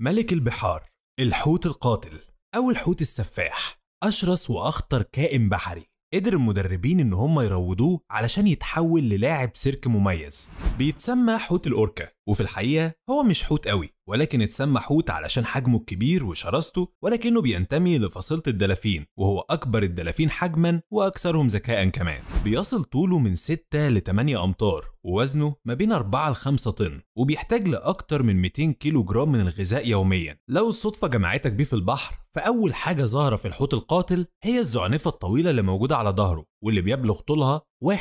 ملك البحار الحوت القاتل أو الحوت السفاح أشرس وأخطر كائن بحري قدر المدربين ان هم يروضوه علشان يتحول للاعب سيرك مميز بيتسمى حوت الاوركا وفي الحقيقه هو مش حوت قوي ولكن اتسمى حوت علشان حجمه الكبير وشراسته ولكنه بينتمي لفصيله الدلافين وهو اكبر الدلافين حجما واكثرهم ذكاء كمان بيصل طوله من 6 ل 8 امتار ووزنه ما بين 4 ل 5 طن وبيحتاج لاكثر من 200 كيلو جرام من الغذاء يوميا لو الصدفه جمعتك بيه في البحر فأول حاجة ظاهرة في الحوت القاتل هي الزعنفة الطويلة اللي موجودة على ظهره واللي بيبلغ طولها 1.8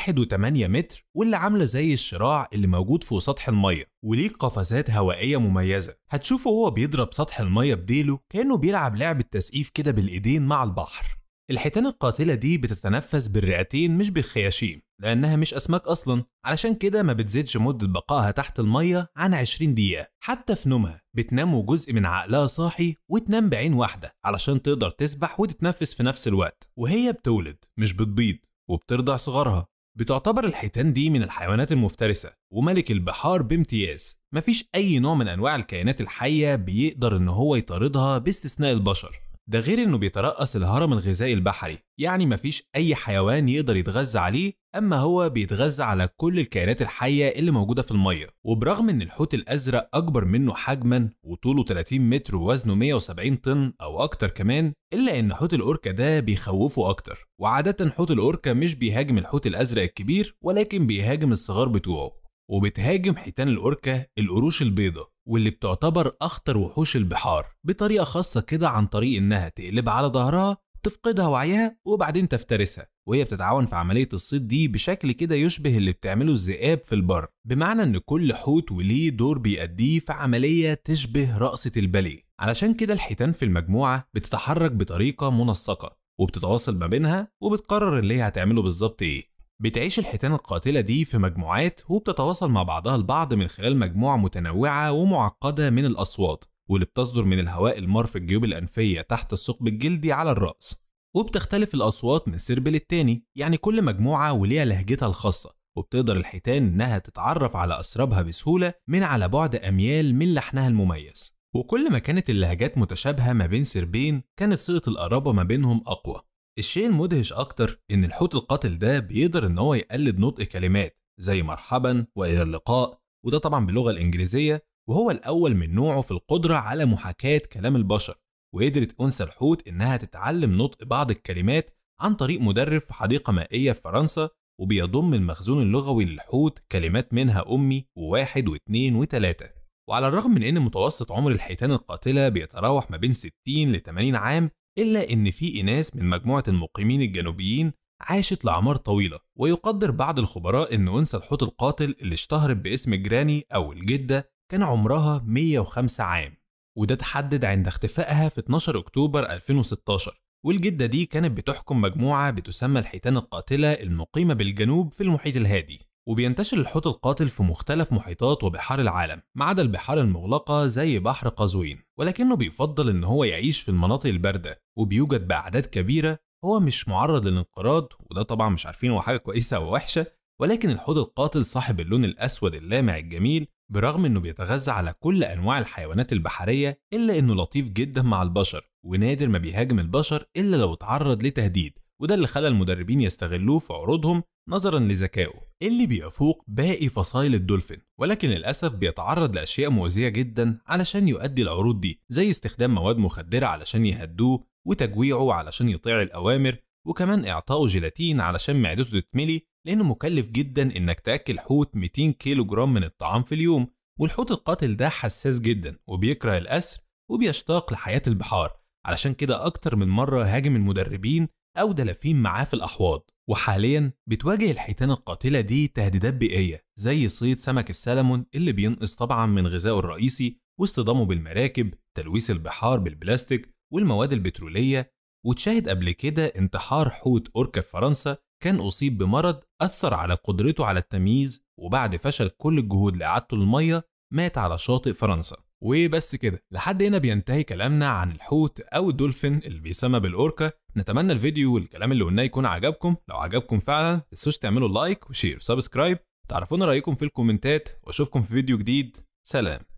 متر واللي عاملة زي الشراع اللي موجود فوق سطح المية وليه قفزات هوائية مميزة هتشوفه هو بيضرب سطح المية بديله كأنه بيلعب لعبة تسقيف كده بالإيدين مع البحر الحيتان القاتلة دي بتتنفس بالرئتين مش بالخياشيم لأنها مش أسماك أصلا علشان كده ما بتزيدش مدة بقائها تحت المية عن 20 دقيقة حتى في نومها بتنام وجزء من عقلها صاحي وتنام بعين واحدة علشان تقدر تسبح وتتنفس في نفس الوقت وهي بتولد مش بتبيض وبترضع صغارها بتعتبر الحيتان دي من الحيوانات المفترسة وملك البحار بامتياز مفيش أي نوع من أنواع الكائنات الحية بيقدر إن هو يطاردها باستثناء البشر ده غير انه بيترأس الهرم الغذائي البحري يعني مفيش اي حيوان يقدر يتغذى عليه اما هو بيتغذى على كل الكائنات الحيه اللي موجوده في الميه وبرغم ان الحوت الازرق اكبر منه حجما وطوله 30 متر ووزنه 170 طن او اكتر كمان الا ان حوت الاوركا ده بيخوفه اكتر وعاده حوت الاوركا مش بيهاجم الحوت الازرق الكبير ولكن بيهاجم الصغار بتوعه وبتهاجم حيتان الاوركا القروش البيضاء واللي بتعتبر أخطر وحوش البحار بطريقة خاصة كده عن طريق إنها تقلبها على ظهرها تفقدها وعيها وبعدين تفترسها وهي بتتعاون في عملية الصيد دي بشكل كده يشبه اللي بتعمله الذئاب في البر بمعنى إن كل حوت وليه دور بيأديه في عملية تشبه رقصة الباليه علشان كده الحيتان في المجموعة بتتحرك بطريقة منسقة وبتتواصل ما بينها وبتقرر اللي هي هتعمله بالظبط ايه بتعيش الحيتان القاتلة دي في مجموعات وبتتواصل مع بعضها البعض من خلال مجموعة متنوعة ومعقدة من الأصوات واللي بتصدر من الهواء المار في الجيوب الأنفية تحت الثقب الجلدي على الرأس وبتختلف الأصوات من سرب للتاني يعني كل مجموعة وليها لهجتها الخاصة وبتقدر الحيتان إنها تتعرف على أسرابها بسهولة من على بعد أميال من لحنها المميز وكل ما كانت اللهجات متشابهة ما بين سربين كانت صيغة القرابة ما بينهم أقوى الشيء المدهش أكتر إن الحوت القاتل ده بيقدر إن هو يقلد نطق كلمات زي مرحبا وإلى اللقاء وده طبعا باللغة الإنجليزية وهو الأول من نوعه في القدرة على محاكاة كلام البشر وقدرت أنثى الحوت إنها تتعلم نطق بعض الكلمات عن طريق مدرب في حديقة مائية في فرنسا وبيضم المخزون اللغوي للحوت كلمات منها أمي وواحد واثنين وتلاتة وعلى الرغم من إن متوسط عمر الحيتان القاتلة بيتراوح ما بين 60 ل 80 عام إلا إن في إناث من مجموعة المقيمين الجنوبيين عاشت لأعمار طويلة ويقدر بعض الخبراء إن أنثى الحوت القاتل اللي اشتهرت باسم جراني أو الجدة كان عمرها 105 عام وده اتحدد عند اختفائها في 12 أكتوبر 2016 والجدة دي كانت بتحكم مجموعة بتسمى الحيتان القاتلة المقيمة بالجنوب في المحيط الهادي وبينتشر الحوت القاتل في مختلف محيطات وبحار العالم ما عدا البحار المغلقة زي بحر قزوين ولكنه بيفضل إن هو يعيش في المناطق الباردة وبيوجد بأعداد كبيرة هو مش معرض للانقراض وده طبعا مش عارفين هو حاجة كويسة أو وحشة ولكن الحوت القاتل صاحب اللون الأسود اللامع الجميل برغم إنه بيتغذى على كل أنواع الحيوانات البحرية إلا إنه لطيف جدا مع البشر ونادر ما بيهاجم البشر إلا لو اتعرض لتهديد وده اللي خلى المدربين يستغلوه في عروضهم نظرا لذكائه اللي بيفوق باقي فصائل الدولفين ولكن للأسف بيتعرض لأشياء مؤذية جدا علشان يؤدي العروض دي زي استخدام مواد مخدرة علشان يهدوه وتجويعه علشان يطيع الأوامر وكمان إعطائه جيلاتين علشان معدته تتملي لأنه مكلف جدا إنك تأكل حوت 200 كيلو جرام من الطعام في اليوم والحوت القاتل ده حساس جدا وبيكره الأسر وبيشتاق لحياة البحار علشان كده أكتر من مرة هاجم المدربين أو دلافين معاه في الأحواض وحاليا بتواجه الحيتان القاتلة دي تهديدات بيئية زي صيد سمك السلمون اللي بينقص طبعا من غذائه الرئيسي واصطدامه بالمراكب تلويث البحار بالبلاستيك والمواد البترولية وتشاهد قبل كده انتحار حوت أوركا في فرنسا كان أصيب بمرض أثر على قدرته على التمييز وبعد فشل كل الجهود لإعادته للميه مات على شاطئ فرنسا وبس كده لحد هنا بينتهي كلامنا عن الحوت او الدولفين اللي بيسمى بالاوركا نتمنى الفيديو والكلام اللي قلناه يكون عجبكم لو عجبكم فعلا متنسوش تعملوا لايك وشير وسبسكرايب تعرفونا رايكم في الكومنتات واشوفكم في فيديو جديد سلام